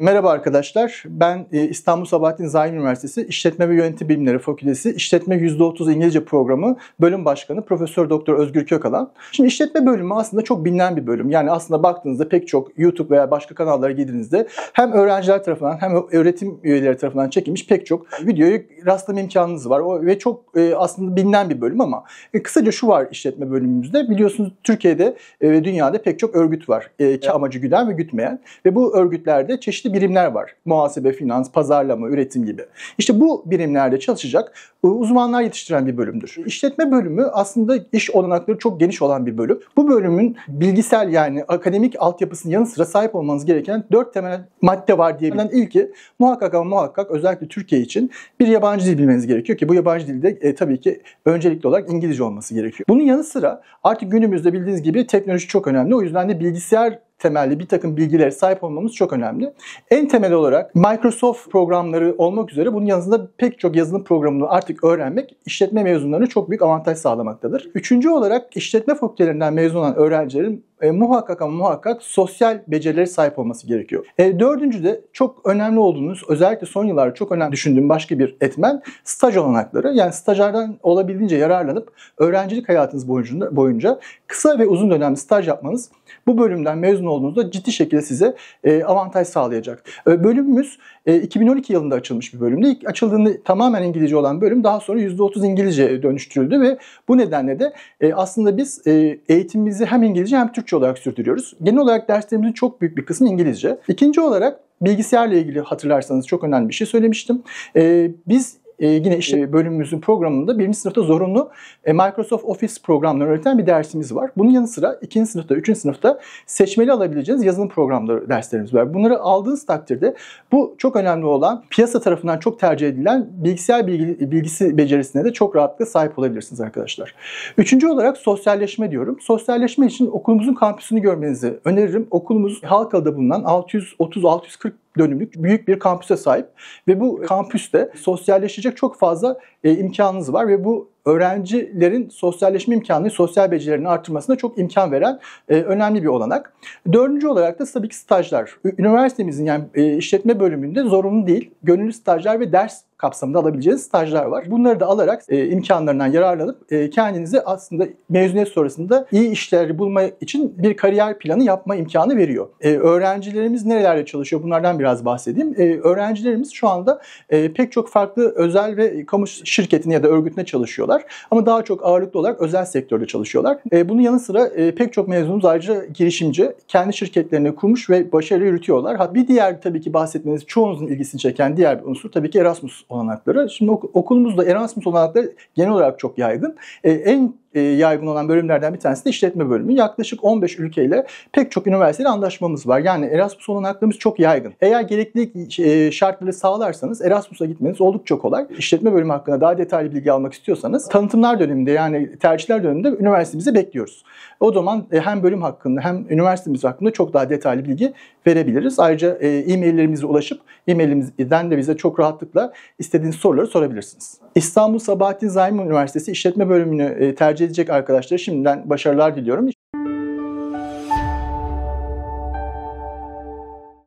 Merhaba arkadaşlar, ben e, İstanbul Sabahattin Zaim Üniversitesi İşletme ve Yönetim Bilimleri Fakültesi İşletme %30 İngilizce Programı Bölüm Başkanı Profesör Doktor Özgür Kökalan. Şimdi işletme bölümü aslında çok bilinen bir bölüm. Yani aslında baktığınızda pek çok YouTube veya başka kanallara girdiğinizde hem öğrenciler tarafından hem öğretim üyeleri tarafından çekilmiş pek çok videoyu rastlama imkanınız var. Ve çok e, aslında bilinen bir bölüm ama e, kısaca şu var işletme bölümümüzde. Biliyorsunuz Türkiye'de ve dünyada pek çok örgüt var. Ki amacı güden ve gütmeyen. Ve bu örgütlerde çeşitli çeşitli birimler var. Muhasebe, finans, pazarlama, üretim gibi. İşte bu birimlerde çalışacak e, uzmanlar yetiştiren bir bölümdür. İşletme bölümü aslında iş olanakları çok geniş olan bir bölüm. Bu bölümün bilgisel yani akademik altyapısının yanı sıra sahip olmanız gereken dört temel madde var diyebilirim. İlki muhakkak ama muhakkak özellikle Türkiye için bir yabancı dil bilmeniz gerekiyor ki bu yabancı dilde e, tabii ki öncelikli olarak İngilizce olması gerekiyor. Bunun yanı sıra artık günümüzde bildiğiniz gibi teknoloji çok önemli. O yüzden de bilgisayar temelli bir takım bilgilere sahip olmamız çok önemli. En temel olarak Microsoft programları olmak üzere bunun yanında pek çok yazılım programını artık öğrenmek işletme mezunlarına çok büyük avantaj sağlamaktadır. Üçüncü olarak işletme fakültelerinden mezun olan öğrencilerin e, muhakkak ama muhakkak sosyal becerileri sahip olması gerekiyor. E, dördüncü de çok önemli olduğunuz özellikle son yıllarda çok önemli düşündüğüm başka bir etmen staj olanakları. Yani stajlardan olabildiğince yararlanıp öğrencilik hayatınız boyunca, boyunca kısa ve uzun dönemli staj yapmanız bu bölümden mezun olduğunuzda ciddi şekilde size e, avantaj sağlayacak. E, bölümümüz e, 2012 yılında açılmış bir bölümde. İlk açıldığında tamamen İngilizce olan bölüm daha sonra %30 İngilizce dönüştürüldü ve bu nedenle de e, aslında biz e, eğitimimizi hem İngilizce hem Türkçe Türkçe olarak sürdürüyoruz. Genel olarak derslerimizin çok büyük bir kısmı İngilizce. İkinci olarak bilgisayarla ilgili hatırlarsanız çok önemli bir şey söylemiştim. Ee, biz e, yine işte bölümümüzün programında birinci sınıfta zorunlu e, Microsoft Office programlarını öğreten bir dersimiz var. Bunun yanı sıra ikinci sınıfta, üçüncü sınıfta seçmeli alabileceğiniz yazılım programları derslerimiz var. Bunları aldığınız takdirde bu çok önemli olan piyasa tarafından çok tercih edilen bilgisayar bilgi, bilgisi becerisine de çok rahatlıkla sahip olabilirsiniz arkadaşlar. Üçüncü olarak sosyalleşme diyorum. Sosyalleşme için okulumuzun kampüsünü görmenizi öneririm. Okulumuz Halkalı'da bulunan 630-640 dönümlük büyük bir kampüse sahip ve bu kampüste sosyalleşecek çok fazla e, imkanınız var ve bu öğrencilerin sosyalleşme imkanını, sosyal becerilerini artırmasına çok imkan veren e, önemli bir olanak. Dördüncü olarak da tabii ki stajlar. Üniversitemizin yani e, işletme bölümünde zorunlu değil, gönüllü stajlar ve ders kapsamında alabileceğiniz stajlar var. Bunları da alarak e, imkanlarından yararlanıp e, kendinizi aslında mezuniyet sonrasında iyi işler bulma için bir kariyer planı yapma imkanı veriyor. E, öğrencilerimiz nerelerde çalışıyor? Bunlardan biraz bahsedeyim. E, öğrencilerimiz şu anda e, pek çok farklı özel ve kamu şirketine ya da örgütüne çalışıyorlar çalışıyorlar. Ama daha çok ağırlıklı olarak özel sektörde çalışıyorlar. E, bunun yanı sıra e, pek çok mezunumuz ayrıca girişimci. Kendi şirketlerini kurmuş ve başarılı yürütüyorlar. Ha Bir diğer tabii ki bahsetmeniz çoğunuzun ilgisini çeken diğer bir unsur tabii ki Erasmus olanakları. Şimdi okulumuzda Erasmus olanakları genel olarak çok yaygın. E, en e, yaygın olan bölümlerden bir tanesi de işletme bölümü. Yaklaşık 15 ülkeyle pek çok üniversiteyle anlaşmamız var. Yani Erasmus olanaklarımız çok yaygın. Eğer gerekli e, şartları sağlarsanız Erasmus'a gitmeniz oldukça kolay. İşletme bölümü hakkında daha detaylı bilgi almak istiyorsanız tanıtımlar döneminde yani tercihler döneminde üniversitemizi bekliyoruz. O zaman e, hem bölüm hakkında hem üniversitemiz hakkında çok daha detaylı bilgi verebiliriz. Ayrıca e, e-maillerimize ulaşıp e-mailimizden de bize çok rahatlıkla istediğiniz soruları sorabilirsiniz. İstanbul Sabahattin Zaim Üniversitesi İşletme Bölümünü e, tercih tercih edecek arkadaşlara şimdiden başarılar diliyorum.